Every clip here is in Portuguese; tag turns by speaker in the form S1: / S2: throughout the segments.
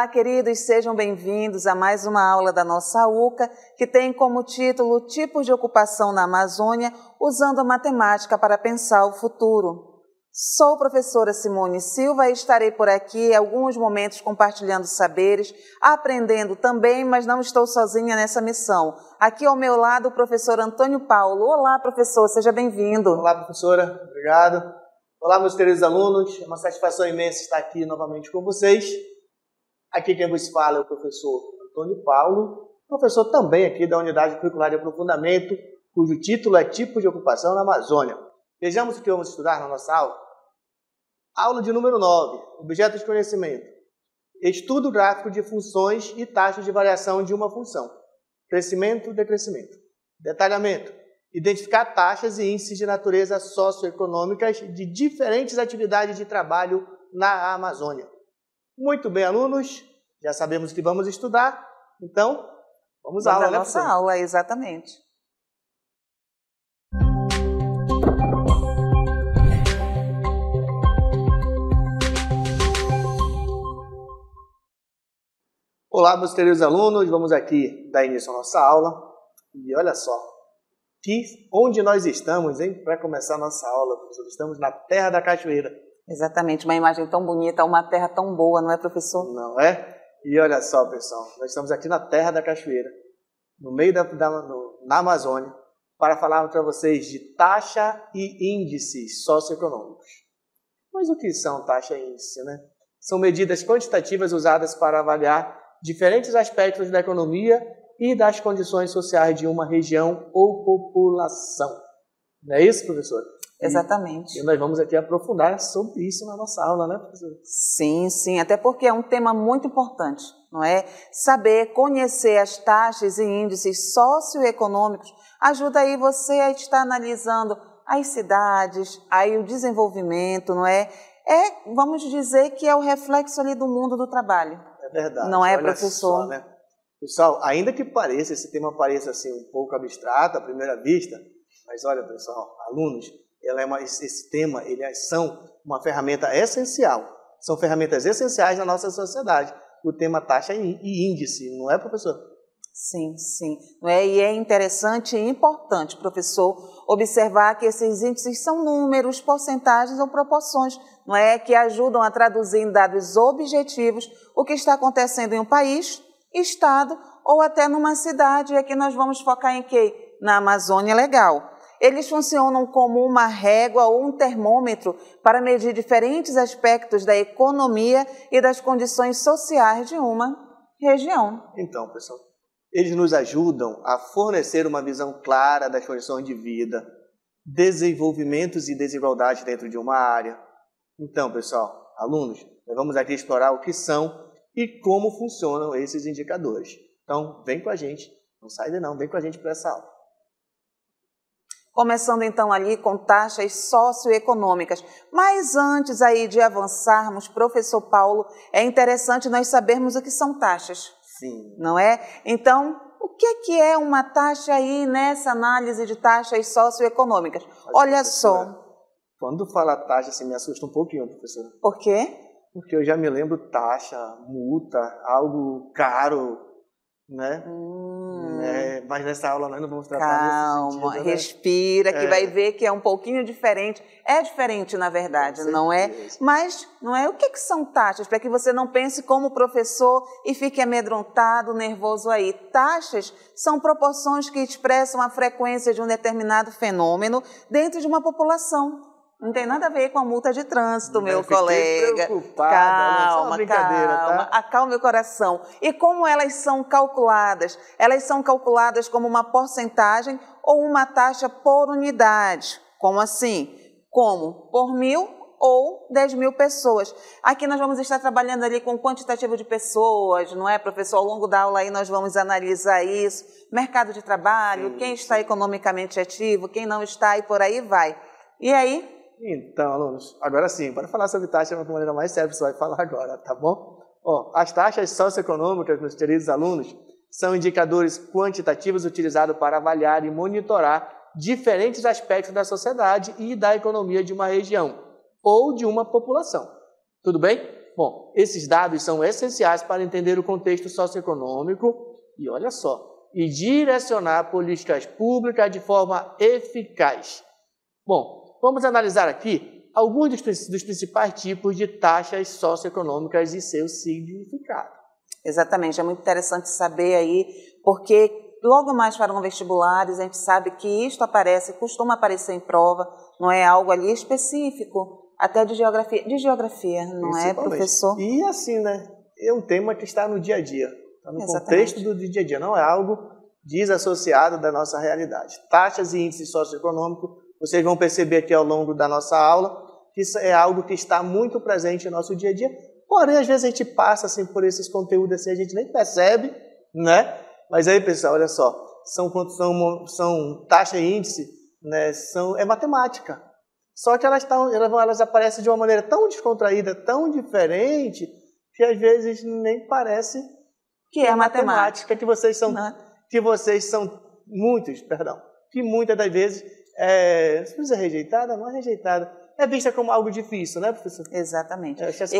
S1: Olá, queridos, sejam bem-vindos a mais uma aula da nossa UCA, que tem como título Tipos de ocupação na Amazônia usando a matemática para pensar o futuro. Sou professora Simone Silva e estarei por aqui alguns momentos compartilhando saberes, aprendendo também, mas não estou sozinha nessa missão. Aqui ao meu lado o professor Antônio
S2: Paulo. Olá, professor, seja bem-vindo.
S1: Olá, professora.
S2: Obrigado. Olá, meus queridos alunos. É uma satisfação imensa estar aqui novamente com vocês. Aqui quem vos fala é o professor Antônio Paulo, professor também aqui da Unidade Curricular de Aprofundamento, cujo título é Tipo de Ocupação na Amazônia. Vejamos o que vamos estudar na nossa aula. Aula de número 9, Objeto de Conhecimento. Estudo gráfico de funções e taxas de variação de uma função. Crescimento e decrescimento. Detalhamento. Identificar taxas e índices de natureza socioeconômicas de diferentes atividades de trabalho na Amazônia. Muito bem, alunos, já sabemos o que vamos estudar, então vamos, vamos à aula, à né, nossa aula, exatamente. Olá, meus queridos alunos, vamos aqui dar início à nossa aula. E olha só, que, onde nós estamos, hein? Para começar a nossa aula, professor, estamos na Terra da Cachoeira.
S1: Exatamente, uma imagem tão bonita, uma terra tão boa, não é, professor? Não
S2: é? E olha só, pessoal, nós estamos aqui na terra da cachoeira, no meio da, da no, na Amazônia, para falar para vocês de taxa e índices socioeconômicos. Mas o que são taxa e índice, né? São medidas quantitativas usadas para avaliar diferentes aspectos da economia e das condições sociais de uma região ou população. Não é isso, professor? Exatamente. E, e nós vamos aqui aprofundar
S1: sobre isso na nossa aula, né, professor Sim, sim, até porque é um tema muito importante, não é? Saber conhecer as taxas e índices socioeconômicos ajuda aí você a estar analisando as cidades, aí o desenvolvimento, não é? É, vamos dizer que é o reflexo ali do mundo do trabalho. É
S2: verdade. Não é, Olha professor? Só, né? Pessoal, ainda que pareça, esse tema pareça assim um pouco abstrato à primeira vista, mas olha, pessoal, alunos, ela é uma, esse tema, eles é, são uma ferramenta essencial. São ferramentas essenciais na nossa sociedade. O tema taxa e índice, não é, professor? Sim, sim.
S1: É, e é interessante e importante, professor, observar que esses índices são números, porcentagens ou proporções, não é? Que ajudam a traduzir em dados objetivos o que está acontecendo em um país, estado ou até numa cidade. E aqui nós vamos focar em quê? Na Amazônia Legal. Eles funcionam como uma régua ou um termômetro para medir diferentes aspectos da economia e das condições sociais de uma região.
S2: Então, pessoal, eles nos ajudam a fornecer uma visão clara das condições de vida, desenvolvimentos e desigualdades dentro de uma área. Então, pessoal, alunos, nós vamos aqui explorar o que são e como funcionam esses indicadores. Então, vem com a gente, não sai daí não, vem com a gente para essa aula
S1: começando então ali com taxas socioeconômicas. Mas antes aí de avançarmos, professor Paulo, é interessante nós sabermos o que são taxas. Sim. Não é? Então, o que, é que é uma taxa aí nessa análise de taxas socioeconômicas? Mas, Olha só.
S2: Quando fala taxa, você me assusta um pouquinho, Professor. Por quê? Porque eu já me lembro taxa, multa, algo caro, né? Hum mas nessa aula nós não vamos tratar Calma, sentido, né? respira, que é. vai
S1: ver que é um pouquinho diferente. É diferente, na verdade, não é? Mas, não é? O que, que são taxas? Para que você não pense como professor e fique amedrontado, nervoso aí. Taxas são proporções que expressam a frequência de um determinado fenômeno dentro de uma população. Não tem nada a ver com a multa de trânsito, meu colega. É calma, tá? calma. Tá? Acalme o coração. E como elas são calculadas? Elas são calculadas como uma porcentagem ou uma taxa por unidade. Como assim? Como por mil ou 10 mil pessoas. Aqui nós vamos estar trabalhando ali com quantitativo de pessoas, não é, professor? Ao longo da aula aí nós vamos analisar isso, mercado de trabalho, sim, quem está economicamente ativo, quem não está e por aí vai.
S2: E aí, então, alunos, agora sim, para falar sobre taxas de uma maneira mais séria, você vai falar agora, tá bom? Ó, as taxas socioeconômicas, meus queridos alunos, são indicadores quantitativos utilizados para avaliar e monitorar diferentes aspectos da sociedade e da economia de uma região ou de uma população. Tudo bem? Bom, esses dados são essenciais para entender o contexto socioeconômico e, olha só, e direcionar políticas públicas de forma eficaz. Bom, vamos analisar aqui alguns dos, dos principais tipos de taxas socioeconômicas e seu significado.
S1: Exatamente, é muito interessante saber aí, porque logo mais farão vestibulares, a gente sabe que isto aparece, costuma aparecer em prova, não é algo ali específico, até de geografia, de geografia, não é, professor?
S2: E assim, né? É um tema que está no dia a dia, está no Exatamente. contexto do dia a dia, não é algo desassociado da nossa realidade. Taxas e índices socioeconômicos vocês vão perceber aqui ao longo da nossa aula que isso é algo que está muito presente no nosso dia a dia. Porém, às vezes a gente passa assim, por esses conteúdos assim, a gente nem percebe, né? Mas aí, pessoal, olha só, são, são, são taxa e índice, né? são, é matemática. Só que elas, tão, elas, elas aparecem de uma maneira tão descontraída, tão diferente, que às vezes nem parece que é matemática, matemática que vocês são, Não. Né? que vocês são muitos, perdão, que muitas das vezes é, você precisa é rejeitada, não é rejeitada. É vista como algo difícil, né, professor? Exatamente. É, e que aqui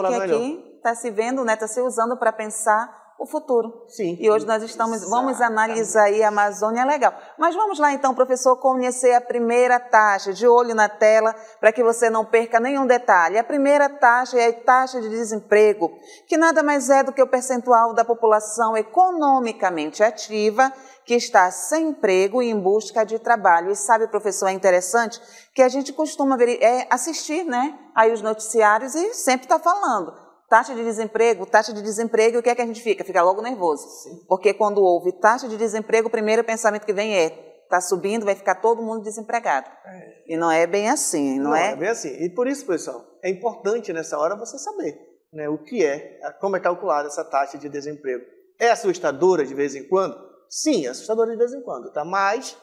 S1: está se vendo, está né, tá se usando para pensar o futuro. Sim. E hoje nós estamos, vamos analisar aí a Amazônia é Legal. Mas vamos lá então, professor, conhecer a primeira taxa, de olho na tela, para que você não perca nenhum detalhe. A primeira taxa é a taxa de desemprego, que nada mais é do que o percentual da população economicamente ativa que está sem emprego e em busca de trabalho. E sabe, professor, é interessante que a gente costuma ver, é, assistir, né, aí os noticiários e sempre está falando Taxa de desemprego, taxa de desemprego, o que é que a gente fica? Fica logo nervoso. Sim. Porque quando houve taxa de desemprego, o primeiro pensamento que vem é: está subindo, vai
S2: ficar todo mundo desempregado. É. E não é bem assim, não, não é? é bem assim. E por isso, pessoal, é importante nessa hora você saber né, o que é, como é calculada essa taxa de desemprego. É assustadora de vez em quando? Sim, é assustadora de vez em quando, tá? Mas,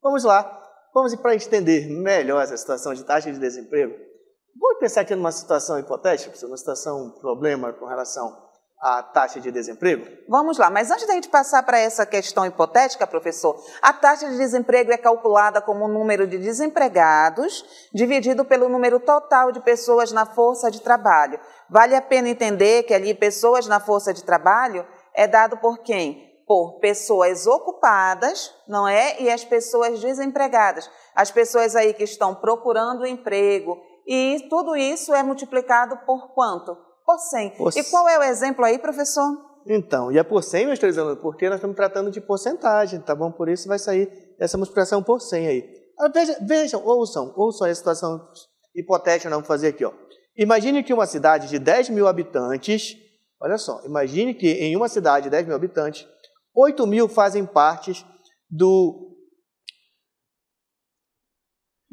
S2: vamos lá, vamos para entender melhor essa situação de taxa de desemprego. Vamos pensar aqui numa situação hipotética, uma situação, um problema com relação à taxa de desemprego?
S1: Vamos lá, mas antes da gente passar para essa questão hipotética, professor, a taxa de desemprego é calculada como o número de desempregados dividido pelo número total de pessoas na força de trabalho. Vale a pena entender que ali pessoas na força de trabalho é dado por quem? por pessoas ocupadas, não é? E as pessoas desempregadas. As pessoas aí que estão procurando emprego, e tudo isso é multiplicado por quanto? Por 100. Por... E qual é o exemplo aí, professor?
S2: Então, e é por 100, meus três alunos, porque nós estamos tratando de porcentagem, tá bom? Por isso vai sair essa multiplicação por 100 aí. Ah, vejam, vejam ouçam, ouçam a situação hipotética nós vamos fazer aqui, ó. Imagine que uma cidade de 10 mil habitantes, olha só, imagine que em uma cidade de 10 mil habitantes, 8 mil fazem parte do...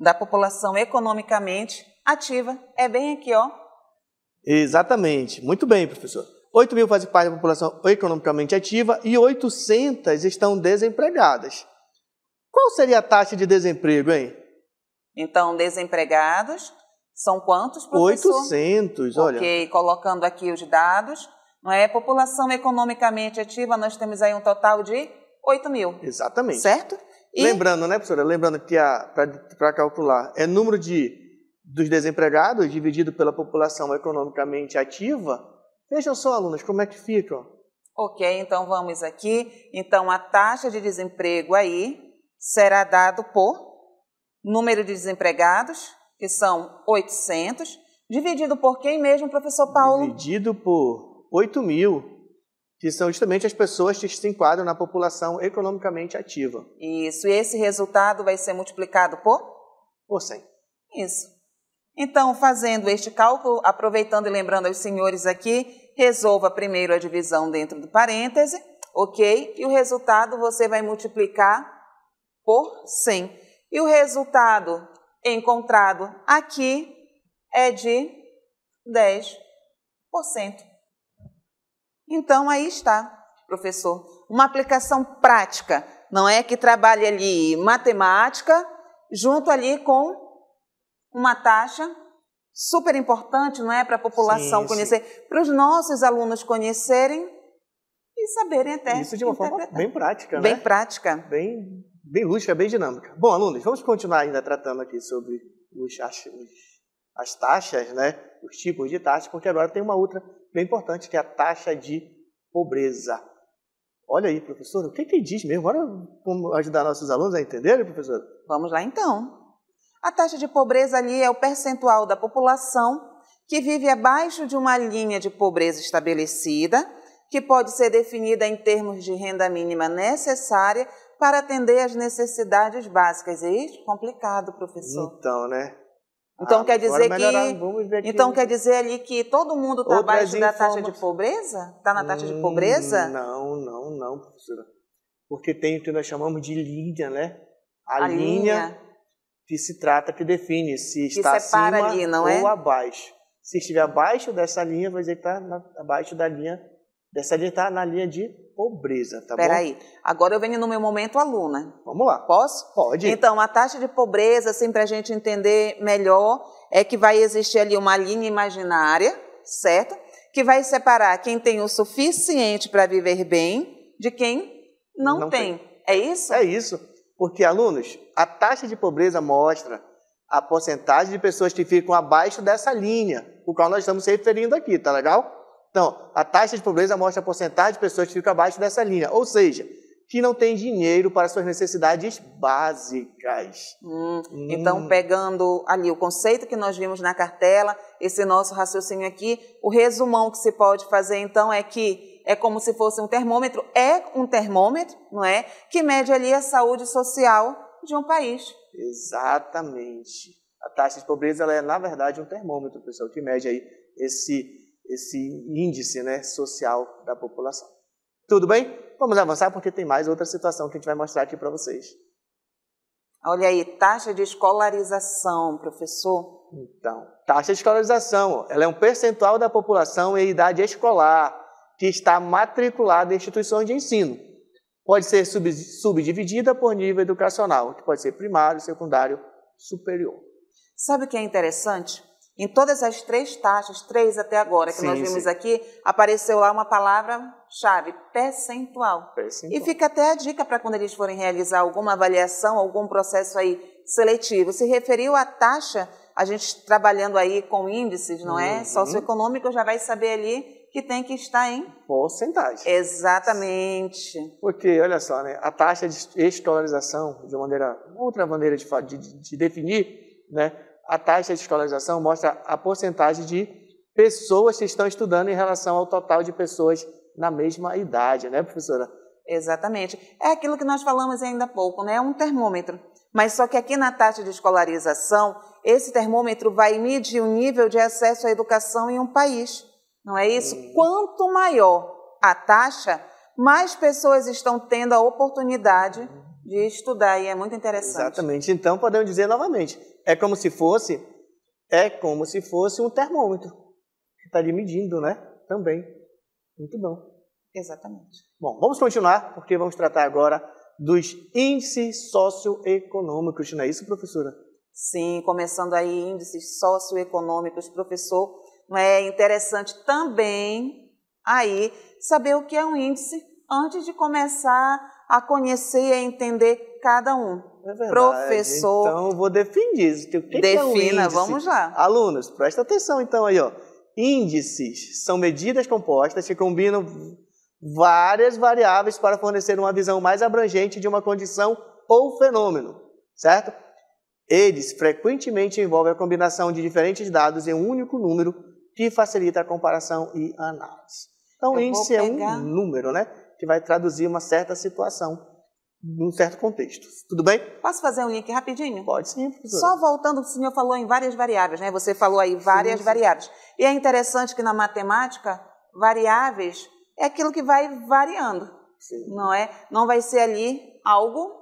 S1: Da população
S2: economicamente
S1: ativa. É bem aqui,
S2: ó. Exatamente. Muito bem, professor. 8 mil fazem parte da população economicamente ativa e 800 estão desempregadas. Qual seria a taxa de desemprego, hein?
S1: Então, desempregados são quantos, professor?
S2: 800, olha. Ok,
S1: colocando aqui os dados, não é? População economicamente ativa, nós temos aí um total de 8 mil.
S2: Exatamente. Certo? E... Lembrando, né, professora? Lembrando que para calcular é número de dos desempregados dividido pela população economicamente ativa, vejam só, alunos, como é que ficam.
S1: Ok, então vamos aqui. Então, a taxa de desemprego aí será dado por número de desempregados, que são 800,
S2: dividido por quem mesmo, professor Paulo? Dividido por 8 mil que são justamente as pessoas que se enquadram na população economicamente ativa.
S1: Isso, e esse resultado vai ser multiplicado por? Por 100. Isso. Então, fazendo este cálculo, aproveitando e lembrando aos senhores aqui, resolva primeiro a divisão dentro do parêntese, ok? E o resultado você vai multiplicar por 100. E o resultado encontrado aqui é de 10%. Então, aí está, professor. Uma aplicação prática, não é que trabalhe ali matemática junto ali com uma taxa super importante, não é, para a população sim, conhecer, para os nossos alunos conhecerem e saberem até Isso de uma forma bem
S2: prática, bem né? Bem prática. Bem, bem lúdica, bem dinâmica. Bom, alunos, vamos continuar ainda tratando aqui sobre os, as, as taxas, né? Os tipos de taxas, porque agora tem uma outra bem importante, que é a taxa de pobreza. Olha aí, professor, o que, que diz mesmo? Bora ajudar nossos alunos a entenderem, professor? Vamos lá
S1: então. A taxa de pobreza ali é o percentual da população que vive abaixo de uma linha de pobreza estabelecida, que pode ser definida em termos de renda mínima necessária para atender às necessidades básicas. É isso? Complicado, professor. Então, né? Então ah, quer dizer é
S2: que então quer dizer
S1: ali que todo mundo está abaixo da taxa de pobreza? Está na taxa hum, de pobreza?
S2: Não, não, não, professora. Porque tem o que nós chamamos de linha, né? A, a linha, linha que se trata, que define se está acima ali, ou é? abaixo. Se estiver abaixo dessa linha, vai dizer que está abaixo da linha, dessa linha está na linha de pobreza, tá Pera bom? Peraí, agora eu venho no meu momento aluna. Vamos lá. Posso? Pode. Então,
S1: a taxa de pobreza, assim, para a gente entender melhor, é que vai existir ali uma linha imaginária, certo? Que vai separar quem tem o suficiente para viver
S2: bem de quem não, não tem. tem. É isso? É isso. Porque, alunos, a taxa de pobreza mostra a porcentagem de pessoas que ficam abaixo dessa linha, o qual nós estamos se referindo aqui, tá legal? Então, a taxa de pobreza mostra a porcentagem de pessoas que ficam abaixo dessa linha, ou seja, que não tem dinheiro para suas necessidades básicas.
S1: Hum, hum. Então, pegando ali o conceito que nós vimos na cartela, esse nosso raciocínio aqui, o resumão que se pode fazer então é que é como se fosse um termômetro, é um termômetro, não é? Que mede ali a saúde social de um país.
S2: Exatamente. A taxa de pobreza ela é, na verdade, um termômetro, pessoal, que mede aí esse, esse índice né, social da população. Tudo bem? Vamos avançar porque tem mais outra situação que a gente vai mostrar aqui para vocês. Olha aí, taxa de escolarização, professor. Então, taxa de escolarização, ela é um percentual da população em idade escolar que está matriculada em instituições de ensino. Pode ser subdividida por nível educacional, que pode ser primário, secundário, superior.
S1: Sabe o que é interessante?
S2: Em todas as três
S1: taxas, três até agora, que sim, nós vimos sim. aqui, apareceu lá uma palavra-chave, percentual. percentual. E fica até a dica para quando eles forem realizar alguma avaliação, algum processo aí seletivo. Se referiu à taxa, a gente trabalhando aí com índices, não é? uhum. é? Socioeconômico já vai saber ali que tem que estar em
S2: porcentagem. Exatamente. Porque, olha só, né, a taxa de escolarização, de uma maneira, outra maneira de, de, de definir, né, a taxa de escolarização mostra a porcentagem de pessoas que estão estudando em relação ao total de pessoas na mesma idade, né, professora?
S1: Exatamente. É aquilo que nós falamos ainda há pouco, né? É um termômetro. Mas só que aqui na taxa de escolarização, esse termômetro vai medir o nível de acesso à educação em um país não é isso? Quanto maior a taxa, mais pessoas estão tendo a oportunidade de estudar e é muito interessante.
S2: Exatamente. Então podemos dizer novamente, é como se fosse, é como se fosse um termômetro que está ali medindo, né? Também. Muito bom. Exatamente. Bom, vamos continuar porque vamos tratar agora dos índices socioeconômicos, não é isso, professora?
S1: Sim, começando aí índices socioeconômicos, professor. É interessante também aí saber o que é um índice antes de começar a conhecer e a entender cada um. É Professor.
S2: Então, vou definir isso. O que Defina, é um vamos lá. Alunos, presta atenção então aí, ó. Índices são medidas compostas que combinam várias variáveis para fornecer uma visão mais abrangente de uma condição ou fenômeno, certo? Eles frequentemente envolvem a combinação de diferentes dados em um único número que facilita a comparação e análise. Então, Eu índice é um número, né? Que vai traduzir uma certa situação num certo contexto. Tudo bem? Posso fazer um link rapidinho? Pode sim, professor. Só
S1: voltando, o senhor falou em várias variáveis, né? Você falou aí várias sim, sim. variáveis. E é interessante que na matemática, variáveis é aquilo que vai variando, sim. não é? Não vai ser ali algo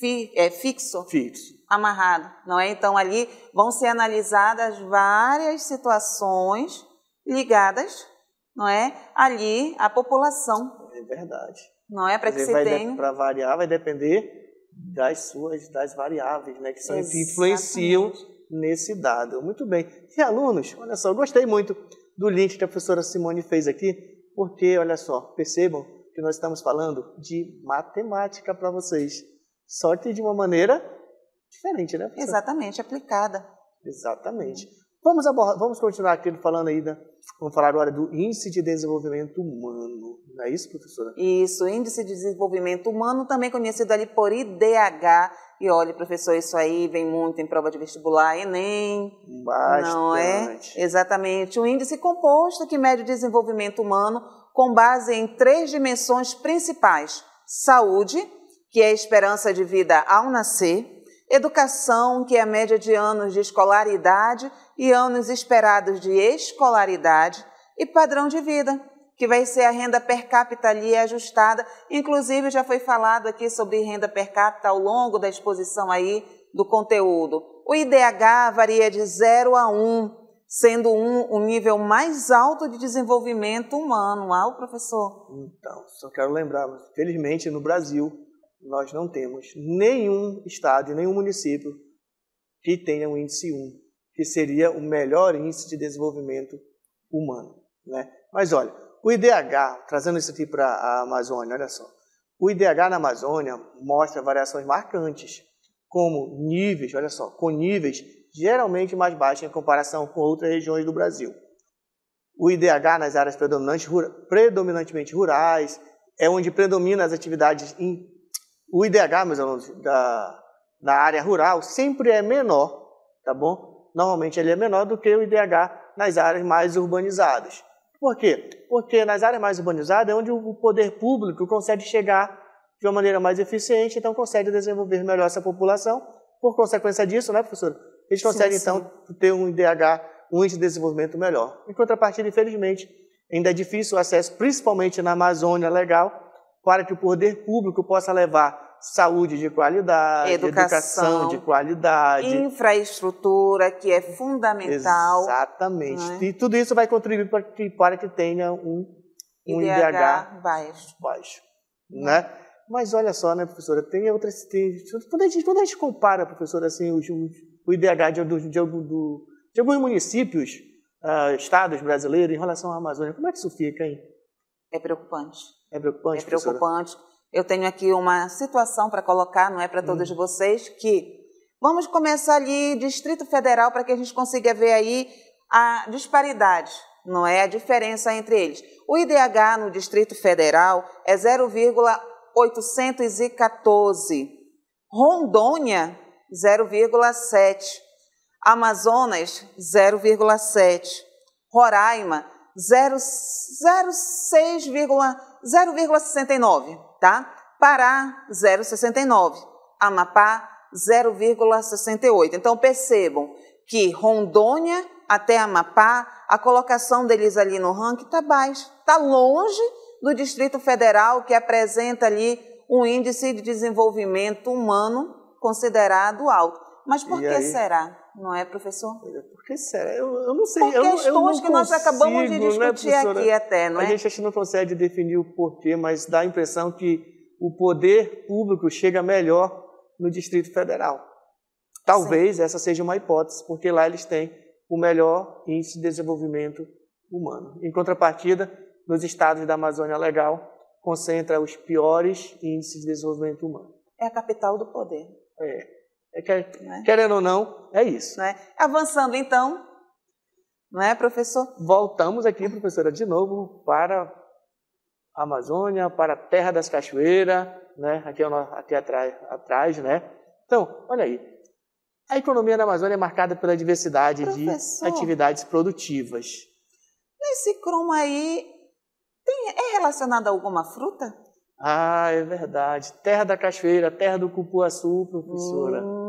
S1: fi, é, fixo. Fixo amarrado, não é? Então ali vão ser analisadas várias situações ligadas, não é? Ali à população. É verdade. Não é para que você tenha. Para
S2: variar, vai depender das suas, das variáveis, né? Que são que influenciam nesse dado. Muito bem. E alunos, olha só, eu gostei muito do link que a professora Simone fez aqui, porque, olha só, percebam que nós estamos falando de matemática para vocês. Só que de uma maneira diferente, né? Professor? Exatamente, aplicada. Exatamente. Vamos, abordar, vamos continuar aqui falando ainda, vamos falar agora do Índice de Desenvolvimento Humano. Não é isso, professora?
S1: Isso, Índice de Desenvolvimento Humano, também conhecido ali por IDH. E olha, professor, isso aí vem muito em prova de vestibular, Enem. Bastante. Não é? Exatamente. Um índice composto que mede o desenvolvimento humano com base em três dimensões principais: saúde, que é a esperança de vida ao nascer, Educação, que é a média de anos de escolaridade e anos esperados de escolaridade, e padrão de vida, que vai ser a renda per capita ali ajustada. Inclusive, já foi falado aqui sobre renda per capita ao longo da exposição aí do conteúdo. O IDH varia de 0 a 1, um, sendo 1 um, o nível mais alto de desenvolvimento humano. Ah, professor?
S2: Então, só quero lembrar, felizmente no Brasil, nós não temos nenhum estado e nenhum município que tenha um índice 1, que seria o melhor índice de desenvolvimento humano. Né? Mas olha, o IDH, trazendo isso aqui para a Amazônia, olha só. O IDH na Amazônia mostra variações marcantes, como níveis, olha só, com níveis geralmente mais baixos em comparação com outras regiões do Brasil. O IDH nas áreas predominantemente rurais, é onde predominam as atividades o IDH, meus alunos, da, da área rural sempre é menor, tá bom? Normalmente ele é menor do que o IDH nas áreas mais urbanizadas. Por quê? Porque nas áreas mais urbanizadas é onde o poder público consegue chegar de uma maneira mais eficiente, então consegue desenvolver melhor essa população. Por consequência disso, né, professor? Eles conseguem, então, sim, sim. então, ter um IDH, um índice de desenvolvimento melhor. Em contrapartida, infelizmente, ainda é difícil o acesso, principalmente na Amazônia legal, para que o poder público possa levar saúde de qualidade, educação, educação de qualidade, infraestrutura que é
S1: fundamental.
S2: Exatamente. É? E tudo isso vai contribuir para que, para que tenha um, um IDH, IDH
S1: baixo. baixo
S2: né? Mas olha só, né, professora, tem outras. Tem, quando, a gente, quando a gente compara, professora, assim, o, o IDH de, de, de, do, de alguns municípios, uh, estados brasileiros, em relação à Amazônia, como é que isso fica, hein? É preocupante. É preocupante. É preocupante.
S1: Professora? Eu tenho aqui uma situação para colocar, não é para todos hum. vocês, que vamos começar ali Distrito Federal para que a gente consiga ver aí a disparidade, não é a diferença entre eles. O IDH no Distrito Federal é 0,814. Rondônia 0,7. Amazonas 0,7. Roraima 0,6,0,69 tá? Pará 0,69, Amapá 0,68. Então percebam que Rondônia até Amapá, a colocação deles ali no ranking está baixa, está longe do Distrito Federal que apresenta ali um índice de desenvolvimento humano considerado alto. Mas por e que aí? será? não é, professor? É, Por que será? Eu, eu não sei. Por questões eu não que consigo, nós acabamos de né, discutir né, aqui até, não é? A
S2: gente não consegue definir o porquê, mas dá a impressão que o poder público chega melhor no Distrito Federal. Talvez Sim. essa seja uma hipótese, porque lá eles têm o melhor índice de desenvolvimento humano. Em contrapartida, nos estados da Amazônia Legal, concentra os piores índices de desenvolvimento humano.
S1: É a capital do poder. É. É
S2: é, né? Querendo ou não, é isso. Né? Avançando então, não é, professor? Voltamos aqui, professora, de novo para a Amazônia, para a terra das cachoeiras, né? aqui, é aqui atrás, atrás, né? Então, olha aí. A economia da Amazônia é marcada pela diversidade professor, de atividades produtivas.
S1: Esse cromo aí tem, é relacionado a alguma fruta?
S2: Ah, é verdade. Terra da cachoeira, terra do cupuaçu, professora. Hum.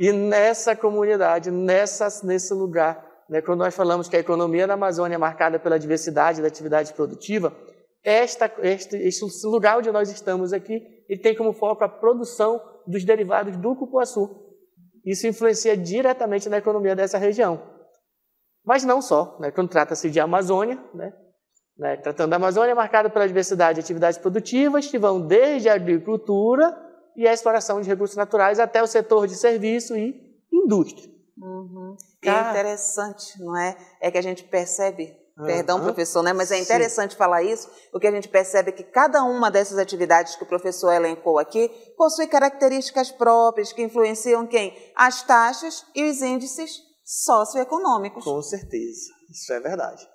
S2: E nessa comunidade, nesse lugar, né, quando nós falamos que a economia da Amazônia é marcada pela diversidade da atividade produtiva, esta, este, este lugar onde nós estamos aqui, ele tem como foco a produção dos derivados do cupuaçu. Isso influencia diretamente na economia dessa região. Mas não só, né, quando trata-se de Amazônia, né, né, tratando da Amazônia, é marcada pela diversidade de atividades produtivas, que vão desde a agricultura e a exploração de recursos naturais até o setor de serviço e indústria. Uhum. É
S1: interessante, não é? É que a gente percebe Perdão, professor, né? mas é interessante Sim. falar isso, porque a gente percebe que cada uma dessas atividades que o professor elencou aqui possui características próprias que influenciam quem? As taxas e os índices socioeconômicos.
S2: Com certeza, isso é verdade.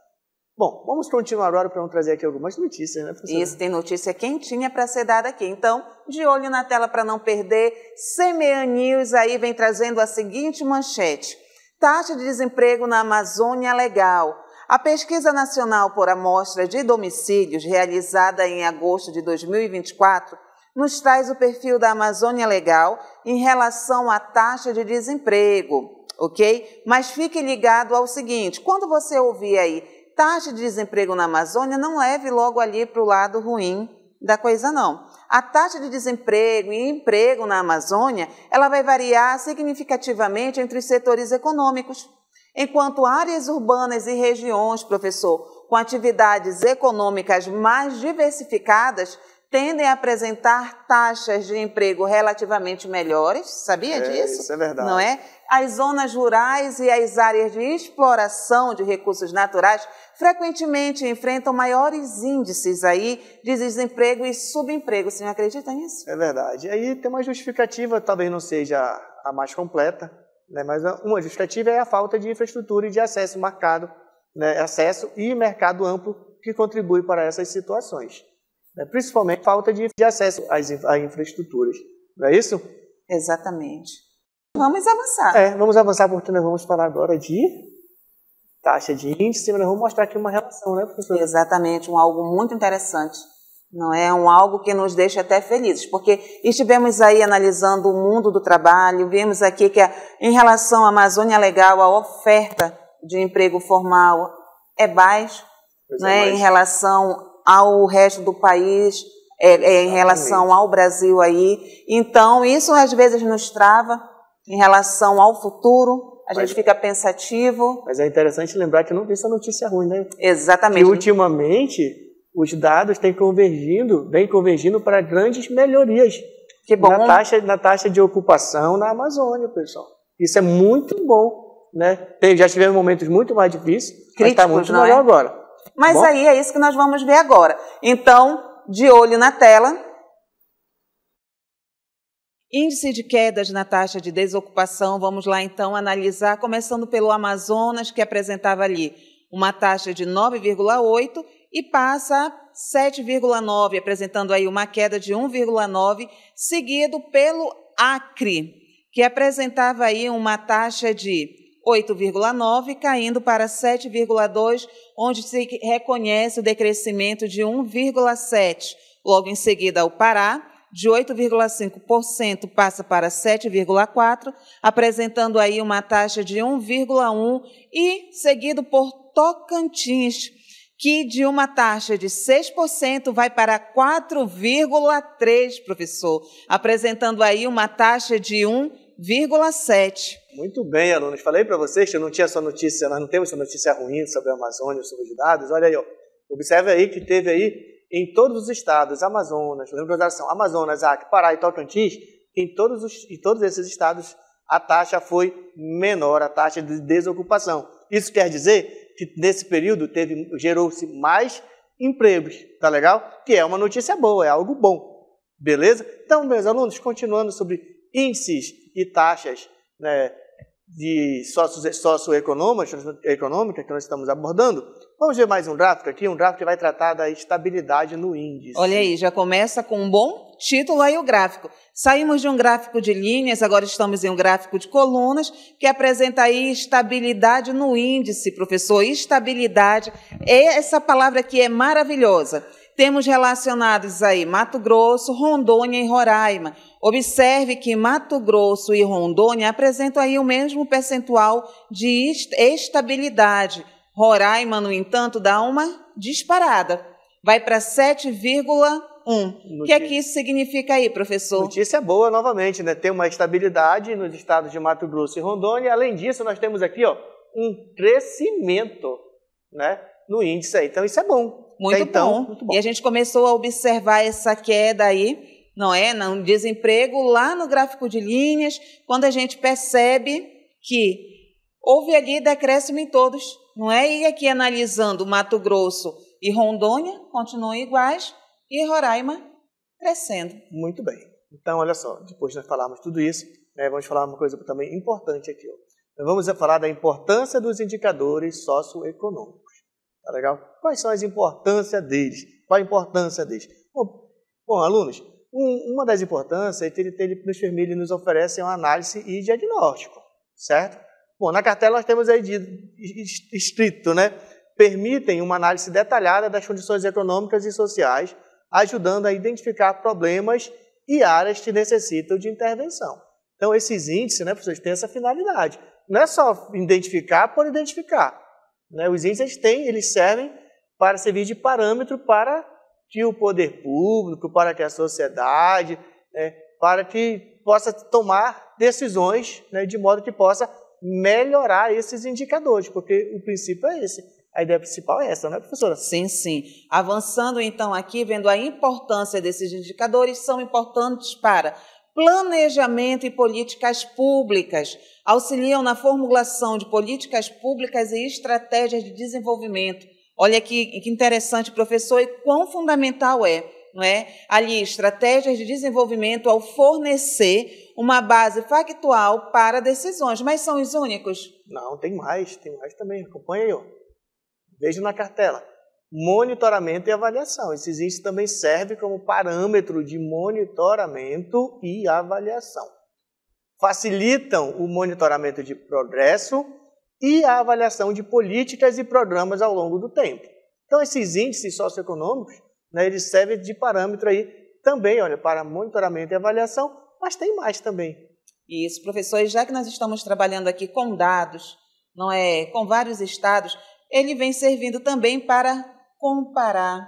S2: Bom, vamos continuar agora para não trazer aqui algumas notícias, né, professora? Isso, tem
S1: notícia quentinha para ser dada aqui. Então, de olho na tela para não perder, Semean News aí vem trazendo a seguinte manchete. Taxa de desemprego na Amazônia Legal. A pesquisa nacional por amostra de domicílios, realizada em agosto de 2024, nos traz o perfil da Amazônia Legal em relação à taxa de desemprego, ok? Mas fique ligado ao seguinte, quando você ouvir aí taxa de desemprego na Amazônia, não leve logo ali para o lado ruim da coisa, não. A taxa de desemprego e emprego na Amazônia, ela vai variar significativamente entre os setores econômicos. Enquanto áreas urbanas e regiões, professor, com atividades econômicas mais diversificadas, tendem a apresentar taxas de emprego relativamente melhores, sabia é, disso? Isso é verdade. Não é? as zonas rurais e as áreas de exploração de recursos naturais frequentemente enfrentam maiores índices aí de desemprego e
S2: subemprego. Você não acredita nisso? É verdade. E aí tem uma justificativa, talvez não seja a mais completa, né? mas uma justificativa é a falta de infraestrutura e de acesso marcado, né? acesso e mercado amplo que contribui para essas situações. Né? Principalmente falta de acesso às infraestruturas. Não é isso? Exatamente.
S1: Vamos avançar. É,
S2: vamos avançar porque nós vamos falar agora de taxa de
S1: índice, mas nós vamos mostrar aqui uma relação, né, professor? Exatamente, um algo muito interessante. Não é um algo que nos deixa até felizes, porque estivemos aí analisando o mundo do trabalho, vimos aqui que a, em relação à Amazônia Legal, a oferta de emprego formal é baixa, né, é em relação ao resto do país, é, é, em relação ao Brasil aí. Então, isso às vezes nos trava,
S2: em relação ao futuro. A mas, gente fica pensativo. Mas é interessante lembrar que não essa notícia ruim, né? Exatamente. Que ultimamente os dados têm convergindo, vem convergindo para grandes melhorias. Que bom. Na taxa, na taxa de ocupação na Amazônia, pessoal. Isso é muito bom. Né? Tem, já tivemos momentos muito mais difíceis, tá Críticos, mas está muito melhor é? agora.
S1: Mas bom? aí é isso que nós vamos ver agora. Então, de olho na tela, Índice de quedas na taxa de desocupação, vamos lá então analisar, começando pelo Amazonas, que apresentava ali uma taxa de 9,8 e passa a 7,9, apresentando aí uma queda de 1,9, seguido pelo Acre, que apresentava aí uma taxa de 8,9, caindo para 7,2, onde se reconhece o decrescimento de 1,7. Logo em seguida, o Pará, de 8,5% passa para 7,4%, apresentando aí uma taxa de 1,1% e seguido por Tocantins, que de uma taxa de 6% vai para 4,3%, professor, apresentando aí uma taxa de 1,7%.
S2: Muito bem, alunos. Falei para vocês que não tinha essa notícia, nós não temos essa notícia ruim sobre a Amazônia, sobre os dados. Olha aí, ó. observe aí que teve aí em todos os estados, Amazonas, localização Amazonas, Acre, Pará e Tocantins, em todos, os, em todos esses estados a taxa foi menor, a taxa de desocupação. Isso quer dizer que nesse período gerou-se mais empregos, tá legal? Que é uma notícia boa, é algo bom. Beleza? Então, meus alunos, continuando sobre índices e taxas né, de socioeconômicas que nós estamos abordando, Vamos ver mais um gráfico aqui. Um gráfico que vai tratar da estabilidade no índice. Olha aí, já
S1: começa com um bom título aí o gráfico. Saímos de um gráfico de linhas, agora estamos em um gráfico de colunas, que apresenta aí estabilidade no índice, professor. Estabilidade. é Essa palavra que é maravilhosa. Temos relacionados aí Mato Grosso, Rondônia e Roraima. Observe que Mato Grosso e Rondônia apresentam aí o mesmo percentual de estabilidade Roraima, no entanto, dá uma disparada. Vai para 7,1. O
S2: que é que isso significa aí, professor? Notícia boa novamente, né? Tem uma estabilidade nos estados de Mato Grosso e Rondônia. Além disso, nós temos aqui ó, um crescimento né, no índice. Aí. Então, isso é bom. Muito, então, bom.
S1: muito bom. E a gente começou a observar essa queda aí não é? No desemprego, lá no gráfico de linhas, quando a gente percebe que houve ali decréscimo em todos não é? E aqui analisando Mato Grosso e Rondônia continuam iguais e Roraima
S2: crescendo. Muito bem. Então, olha só, depois de nós falarmos tudo isso, né, vamos falar uma coisa também importante aqui. Ó. Nós então, vamos falar da importância dos indicadores socioeconômicos. Tá legal? Quais são as importâncias deles? Qual a importância deles? Bom, bom alunos, um, uma das importâncias é que ele, ele, nos permite, nos oferece uma análise e diagnóstico, certo? Bom, na cartela nós temos aí de escrito, né? Permitem uma análise detalhada das condições econômicas e sociais, ajudando a identificar problemas e áreas que necessitam de intervenção. Então, esses índices, né, professores, têm essa finalidade. Não é só identificar por identificar. Né? Os índices têm, eles servem para servir de parâmetro para que o poder público, para que a sociedade, né, para que possa tomar decisões né, de modo que possa melhorar esses indicadores, porque o princípio é esse. A ideia principal é essa, não é, professora? Sim, sim. Avançando então aqui, vendo a importância
S1: desses indicadores, são importantes para planejamento e políticas públicas, auxiliam na formulação de políticas públicas e estratégias de desenvolvimento. Olha que, que interessante, professor, e quão fundamental é, não é? Ali, estratégias de desenvolvimento ao fornecer uma base factual para decisões, mas são os únicos?
S2: Não, tem mais, tem mais também. Acompanha aí, ó. Veja na cartela. Monitoramento e avaliação. Esses índices também servem como parâmetro de monitoramento e avaliação. Facilitam o monitoramento de progresso e a avaliação de políticas e programas ao longo do tempo. Então, esses índices socioeconômicos, né, eles servem de parâmetro aí também, olha, para monitoramento e avaliação mas tem mais também. Isso, professor, e
S1: já que nós estamos trabalhando aqui com dados, não é, com vários estados, ele vem servindo também para comparar,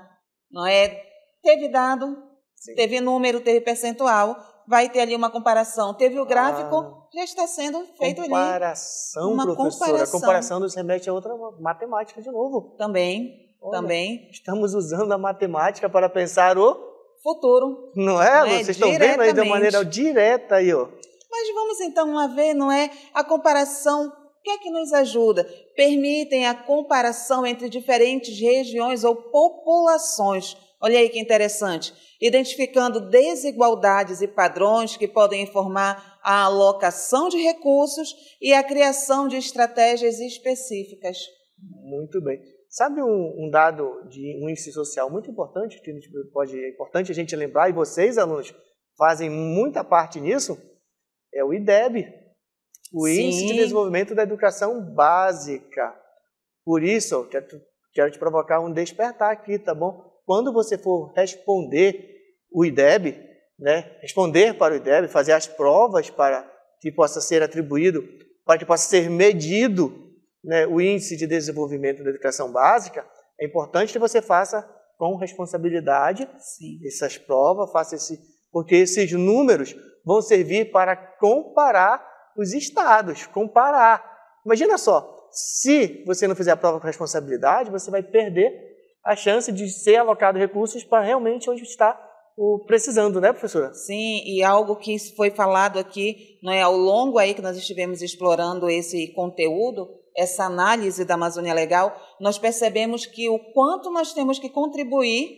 S1: não é? Teve dado, Sim. teve número, teve percentual, vai ter ali uma comparação. Teve o ah. gráfico, ah, já está sendo feito comparação, ali. Uma professora, comparação, A comparação
S2: nos remete a outra matemática de novo. Também, Olha, também. Estamos usando a matemática para pensar o
S1: futuro.
S2: É, não é? Vocês estão vendo aí de uma maneira direta aí, ó.
S1: Mas vamos então uma ver, não é? A comparação, o que é que nos ajuda? Permitem a comparação entre diferentes regiões ou populações. Olha aí que interessante. Identificando desigualdades e padrões que podem informar a alocação de recursos e a criação de estratégias específicas.
S2: Muito bem. Sabe um, um, dado de um índice social muito importante que pode, é importante a gente lembrar, e vocês, alunos, fazem muita parte nisso? É o IDEB, o Sim. Índice de Desenvolvimento da Educação Básica. Por isso, quero, quero te provocar um despertar aqui, tá bom? Quando você for responder o IDEB, né, responder para o IDEB, fazer as provas para que possa ser atribuído, para que possa ser medido né, o índice de desenvolvimento da educação básica, é importante que você faça com responsabilidade Sim. essas provas, faça esse, porque esses números vão servir para comparar os estados, comparar. Imagina só, se você não fizer a prova com responsabilidade, você vai perder a chance de ser alocado recursos para realmente onde está
S1: o precisando, né, professora? Sim, e algo que foi falado aqui, não é ao longo aí que nós estivemos explorando esse conteúdo, essa análise da Amazônia Legal, nós percebemos que o quanto nós temos que contribuir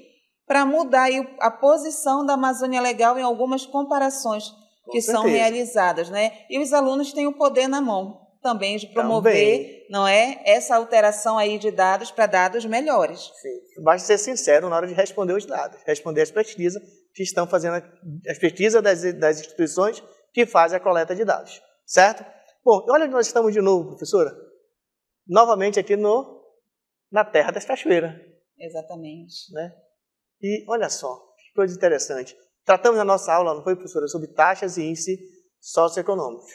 S1: para mudar a posição da Amazônia Legal em algumas comparações Com que certeza. são realizadas, né? E os alunos têm o poder na mão também de promover, também. não é, essa alteração aí de dados
S2: para dados melhores. Sim. Basta ser sincero na hora de responder os dados, responder as pesquisas que estão fazendo as pesquisas das, das instituições que fazem a coleta de dados, certo? Bom, olha onde nós estamos de novo, professora novamente aqui no, na terra das cachoeiras. Exatamente. Né? E olha só, que coisa interessante. Tratamos na nossa aula, não foi, professora, sobre taxas e índices socioeconômicos.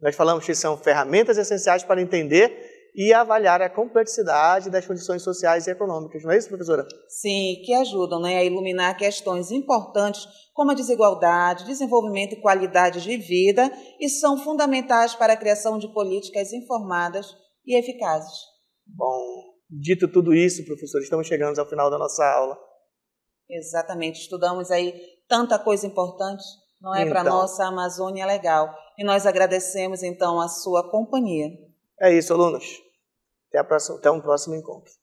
S2: Nós falamos que são ferramentas essenciais para entender e avaliar a complexidade das condições sociais e econômicas, não é isso, professora?
S1: Sim, que ajudam né, a iluminar questões importantes como a desigualdade, desenvolvimento e qualidade de vida e são fundamentais para a criação de políticas informadas e eficazes.
S2: Bom, dito tudo isso, professor, estamos chegando ao final da nossa aula.
S1: Exatamente, estudamos aí tanta coisa importante, não é, então, para nossa Amazônia legal. E nós agradecemos então a sua companhia.
S2: É isso, alunos. Até, a próxima, até um próximo encontro.